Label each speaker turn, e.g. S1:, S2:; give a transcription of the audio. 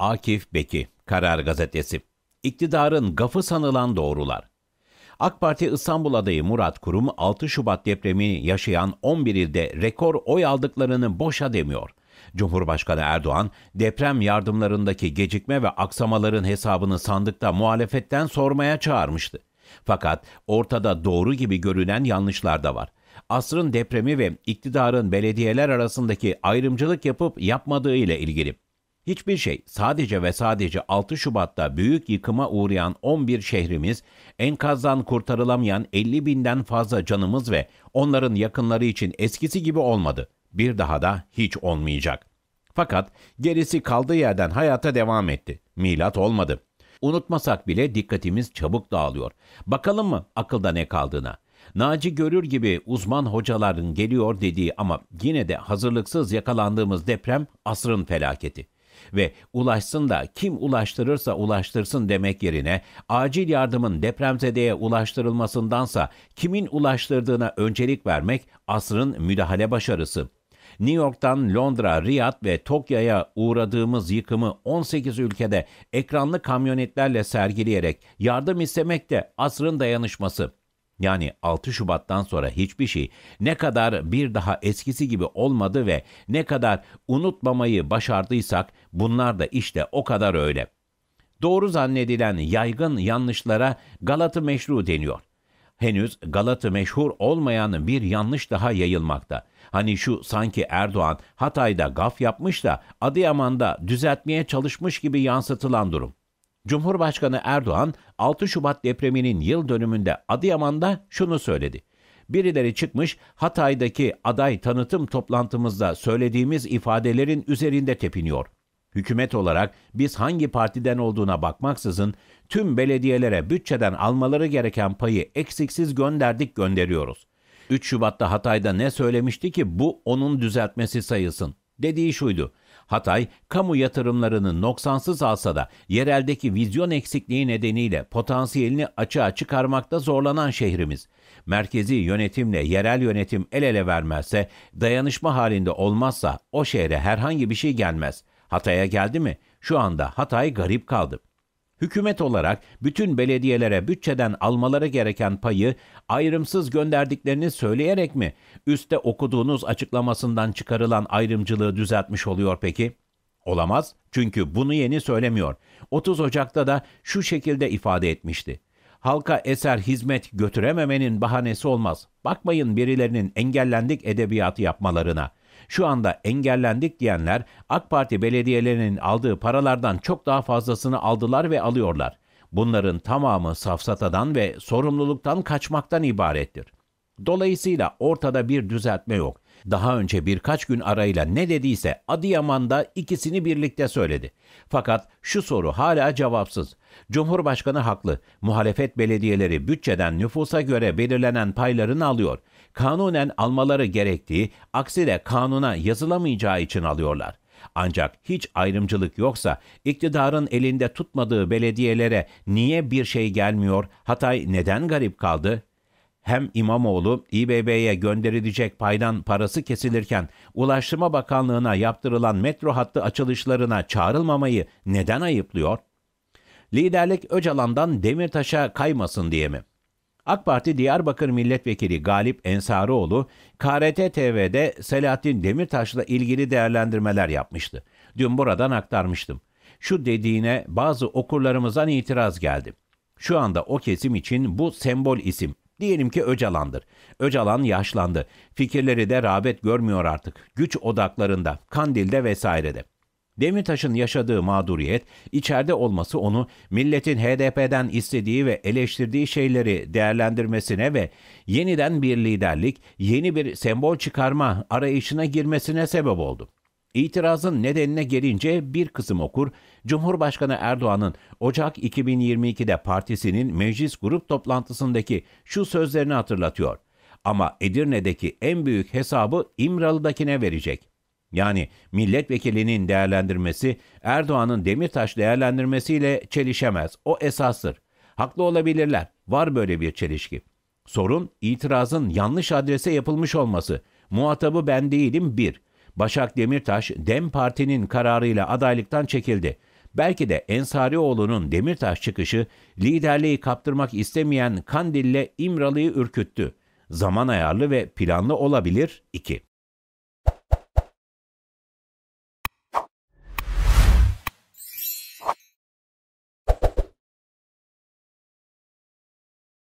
S1: Akif Beki, Karar Gazetesi. İktidarın gafı sanılan doğrular. AK Parti İstanbul adayı Murat Kurum 6 Şubat depremi yaşayan 11 ilde rekor oy aldıklarını boşa demiyor. Cumhurbaşkanı Erdoğan deprem yardımlarındaki gecikme ve aksamaların hesabını sandıkta muhalefetten sormaya çağırmıştı. Fakat ortada doğru gibi görünen yanlışlar da var asrın depremi ve iktidarın belediyeler arasındaki ayrımcılık yapıp yapmadığı ile ilgili. Hiçbir şey sadece ve sadece 6 Şubat'ta büyük yıkıma uğrayan 11 şehrimiz, enkazdan kurtarılamayan 50 binden fazla canımız ve onların yakınları için eskisi gibi olmadı. Bir daha da hiç olmayacak. Fakat gerisi kaldığı yerden hayata devam etti. Milat olmadı. Unutmasak bile dikkatimiz çabuk dağılıyor. Bakalım mı akılda ne kaldığına? Naci Görür gibi uzman hocaların geliyor dediği ama yine de hazırlıksız yakalandığımız deprem asrın felaketi ve ulaşsın da kim ulaştırırsa ulaştırsın demek yerine acil yardımın depremzedeye ulaştırılmasındansa kimin ulaştırdığına öncelik vermek asrın müdahale başarısı. New York'tan Londra, Riyad ve Tokyo'ya uğradığımız yıkımı 18 ülkede ekranlı kamyonetlerle sergileyerek yardım istemek de asrın dayanışması.'' yani 6 Şubat'tan sonra hiçbir şey ne kadar bir daha eskisi gibi olmadı ve ne kadar unutmamayı başardıysak bunlar da işte o kadar öyle. Doğru zannedilen yaygın yanlışlara Galatı meşru deniyor. Henüz Galatı meşhur olmayan bir yanlış daha yayılmakta. Hani şu sanki Erdoğan Hatay'da gaf yapmış da Adıyaman'da düzeltmeye çalışmış gibi yansıtılan durum. Cumhurbaşkanı Erdoğan 6 Şubat depreminin yıl dönümünde Adıyaman'da şunu söyledi. Birileri çıkmış Hatay'daki aday tanıtım toplantımızda söylediğimiz ifadelerin üzerinde tepiniyor. Hükümet olarak biz hangi partiden olduğuna bakmaksızın tüm belediyelere bütçeden almaları gereken payı eksiksiz gönderdik gönderiyoruz. 3 Şubat'ta Hatay'da ne söylemişti ki bu onun düzeltmesi sayılsın? Dediği şuydu. Hatay, kamu yatırımlarını noksansız alsa da yereldeki vizyon eksikliği nedeniyle potansiyelini açığa çıkarmakta zorlanan şehrimiz. Merkezi yönetimle yerel yönetim el ele vermezse, dayanışma halinde olmazsa o şehre herhangi bir şey gelmez. Hatay'a geldi mi? Şu anda Hatay garip kaldı. Hükümet olarak bütün belediyelere bütçeden almaları gereken payı ayrımsız gönderdiklerini söyleyerek mi üste okuduğunuz açıklamasından çıkarılan ayrımcılığı düzeltmiş oluyor peki? Olamaz çünkü bunu yeni söylemiyor. 30 Ocak'ta da şu şekilde ifade etmişti halka eser hizmet götürememenin bahanesi olmaz. Bakmayın birilerinin engellendik edebiyatı yapmalarına şu anda engellendik diyenler AK Parti belediyelerinin aldığı paralardan çok daha fazlasını aldılar ve alıyorlar. Bunların tamamı safsatadan ve sorumluluktan kaçmaktan ibarettir. Dolayısıyla ortada bir düzeltme yok. Daha önce birkaç gün arayla ne dediyse Adıyaman'da ikisini birlikte söyledi. Fakat şu soru hala cevapsız. Cumhurbaşkanı haklı. Muhalefet belediyeleri bütçeden nüfusa göre belirlenen paylarını alıyor. Kanunen almaları gerektiği, aksi de kanuna yazılamayacağı için alıyorlar. Ancak hiç ayrımcılık yoksa iktidarın elinde tutmadığı belediyelere niye bir şey gelmiyor, Hatay neden garip kaldı hem İmamoğlu İBB'ye gönderilecek paydan parası kesilirken Ulaştırma Bakanlığı'na yaptırılan metro hattı açılışlarına çağrılmamayı neden ayıplıyor? Liderlik Öcalan'dan Demirtaş'a kaymasın diye mi? AK Parti Diyarbakır Milletvekili Galip Ensarıoğlu KRT TV'de Selahattin Demirtaş'la ilgili değerlendirmeler yapmıştı. Dün buradan aktarmıştım. Şu dediğine bazı okurlarımızdan itiraz geldi. Şu anda o kesim için bu sembol isim Diyelim ki Öcalan'dır. Öcalan yaşlandı. Fikirleri de rağbet görmüyor artık. Güç odaklarında, Kandil'de vesairede. Demirtaş'ın yaşadığı mağduriyet, içeride olması onu milletin HDP'den istediği ve eleştirdiği şeyleri değerlendirmesine ve yeniden bir liderlik, yeni bir sembol çıkarma arayışına girmesine sebep oldu. İtirazın nedenine gelince bir kısım okur, Cumhurbaşkanı Erdoğan'ın Ocak 2022'de partisinin meclis grup toplantısındaki şu sözlerini hatırlatıyor. Ama Edirne'deki en büyük hesabı İmralı'dakine verecek. Yani milletvekilinin değerlendirmesi Erdoğan'ın Demirtaş değerlendirmesiyle çelişemez. O esastır. Haklı olabilirler. Var böyle bir çelişki. Sorun itirazın yanlış adrese yapılmış olması. Muhatabı ben değilim bir. Başak Demirtaş, DEM Parti'nin kararıyla adaylıktan çekildi. Belki de Ensarioğlu'nun Demirtaş çıkışı liderliği kaptırmak istemeyen Kandil'le İmralı'yı ürküttü. Zaman ayarlı ve planlı olabilir 2.